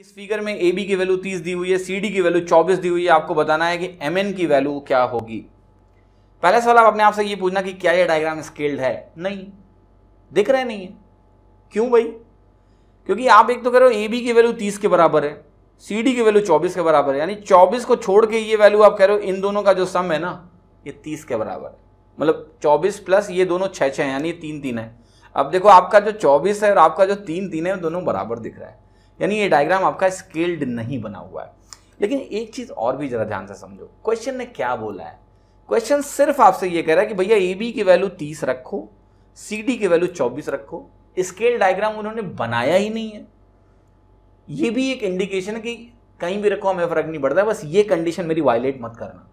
इस फिगर में A B की वैल्यू 30 दी हुई है सी डी की वैल्यू 24 दी हुई है आपको बताना है कि एम एन की वैल्यू क्या होगी पहला सवाल आप अपने आप से ये पूछना कि क्या ये डायग्राम स्केल्ड है नहीं दिख रहा है नहीं है क्यों भाई क्योंकि आप एक तो कह रहे हो ए बी की वैल्यू तीस के बराबर है सी डी की वैल्यू चौबीस के बराबर है यानी चौबीस को छोड़ के ये वैल्यू आप कह रहे हो इन दोनों का जो सम है ना ये तीस के बराबर है मतलब चौबीस प्लस ये दोनों छः छः हैं यानी ये तीन तीन है अब देखो आपका जो चौबीस है और आपका जो तीन तीन है दोनों बराबर दिख रहा है यानी ये डायग्राम आपका स्केल्ड नहीं बना हुआ है लेकिन एक चीज़ और भी ज़रा ध्यान से समझो क्वेश्चन ने क्या बोला है क्वेश्चन सिर्फ आपसे ये कह रहा है कि भैया ए बी की वैल्यू तीस रखो सी डी की वैल्यू चौबीस रखो स्केल डायग्राम उन्होंने बनाया ही नहीं है ये भी एक इंडिकेशन है कि कहीं भी रखो हमें फ़र्क नहीं पड़ता बस ये कंडीशन मेरी वायलेट मत करना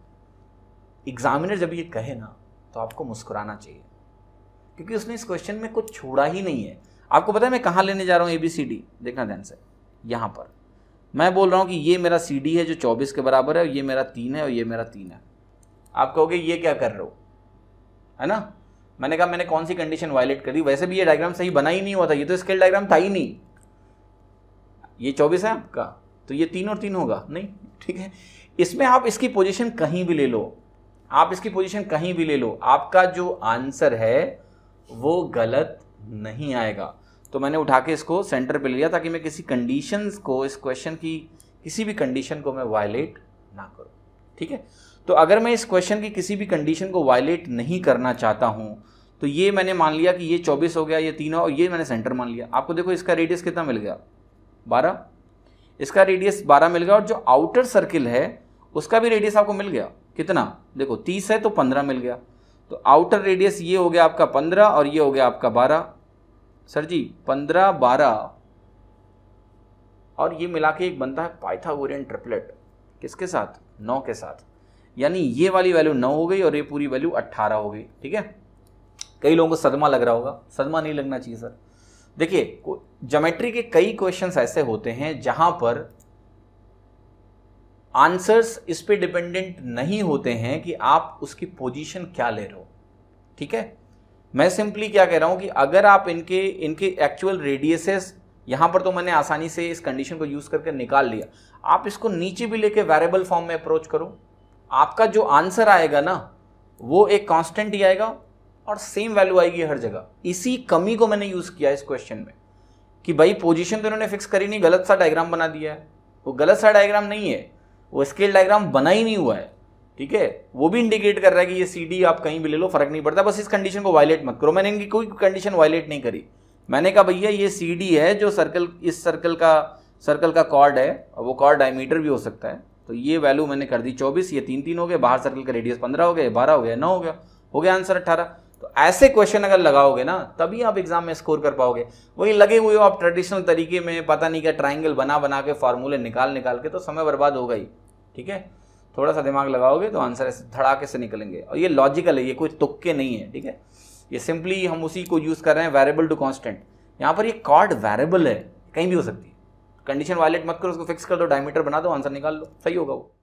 एग्जामिनर जब ये कहे ना तो आपको मुस्कुराना चाहिए क्योंकि उसने इस क्वेश्चन में कुछ छोड़ा ही नहीं है आपको पता है मैं कहाँ लेने जा रहा हूँ ए बी सी डी देखना ध्यान से यहाँ पर मैं बोल रहा हूँ कि ये मेरा सी डी है जो चौबीस के बराबर है और ये मेरा तीन है और ये मेरा तीन है आप कहोगे ये क्या कर रहे हो है ना मैंने कहा मैंने कौन सी कंडीशन वायलेट कर दी वैसे भी ये डायग्राम सही बना ही नहीं हुआ था ये तो स्केल डायग्राम था ही नहीं ये चौबीस है आपका तो ये तीन और तीन होगा नहीं ठीक है इसमें आप इसकी पोजीशन कहीं भी ले लो आप इसकी पोजीशन कहीं भी ले लो आपका जो आंसर है वो गलत नहीं आएगा तो मैंने उठा के इसको सेंटर पे लिया ताकि मैं किसी कंडीशन को इस क्वेश्चन की किसी भी कंडीशन को मैं वायलेट ना करूँ ठीक है तो अगर मैं इस क्वेश्चन की किसी भी कंडीशन को वायलेट नहीं करना चाहता हूँ तो ये मैंने मान लिया कि ये चौबीस हो गया ये तीन और ये मैंने सेंटर मान लिया आपको देखो इसका रेडियस कितना मिल गया बारह इसका रेडियस बारह मिल गया और जो आउटर सर्किल है उसका भी रेडियस आपको मिल गया कितना देखो तीस है तो पंद्रह मिल गया तो आउटर रेडियस ये हो गया आपका पंद्रह और ये हो गया आपका बारह सर जी पंद्रह बारह और ये मिला के एक बनता है पाइथागोरियन ट्रिपलेट किसके साथ नौ के साथ यानी ये वाली वैल्यू नौ हो गई और ये पूरी वैल्यू अट्ठारह हो गई ठीक है कई लोगों को सदमा लग रहा होगा सदमा नहीं लगना चाहिए सर देखिए जोमेट्री के कई क्वेश्चन ऐसे होते हैं जहां पर आंसर्स इस पर डिपेंडेंट नहीं होते हैं कि आप उसकी पोजीशन क्या ले रहे हो ठीक है मैं सिंपली क्या कह रहा हूँ कि अगर आप इनके इनके एक्चुअल रेडियसेस यहाँ पर तो मैंने आसानी से इस कंडीशन को यूज़ करके निकाल लिया आप इसको नीचे भी लेके वेरिएबल फॉर्म में अप्रोच करो आपका जो आंसर आएगा ना वो एक कांस्टेंट ही आएगा और सेम वैल्यू आएगी हर जगह इसी कमी को मैंने यूज़ किया इस क्वेश्चन में कि भाई पोजिशन तो इन्होंने फिक्स करी नहीं गलत सा डायग्राम बना दिया है वो गलत सा डायग्राम नहीं है वो स्केल डायग्राम बना ही नहीं हुआ है ठीक है वो भी इंडिकेट कर रहा है कि ये सीडी आप कहीं भी ले लो फर्क नहीं पड़ता बस इस कंडीशन को वायलेट मत करो मैंने इनकी कोई कंडीशन वायलेट नहीं करी मैंने कहा भैया ये सीडी है जो सर्कल इस सर्कल का सर्कल का कॉर्ड है वो कॉर्ड डायमीटर भी हो सकता है तो ये वैल्यू मैंने कर दी चौबीस ये तीन तीन हो गए बाहर सर्कल का रेडियस पंद्रह हो गया बारह हो गया नौ हो गया हो गया आंसर अट्ठारह तो ऐसे क्वेश्चन अगर लगाओगे ना तभी आप एग्जाम में स्कोर कर पाओगे वही लगे हुए हो आप ट्रेडिशनल तरीके में पता नहीं क्या ट्राइंगल बना बना के फार्मूले निकाल निकाल के तो समय बर्बाद होगा ही ठीक है थोड़ा सा दिमाग लगाओगे तो आंसर ऐसे धड़ाके से निकलेंगे और ये लॉजिकल है ये कोई तुक्के नहीं है ठीक है ये सिंपली हम उसी को यूज़ कर रहे हैं वेरेबल टू कॉन्स्टेंट यहाँ पर ये कार्ड वेरेबल है कहीं भी हो सकती है कंडीशन वायलेट मत करो उसको फिक्स कर दो डायमीटर बना दो आंसर निकाल लो सही होगा वो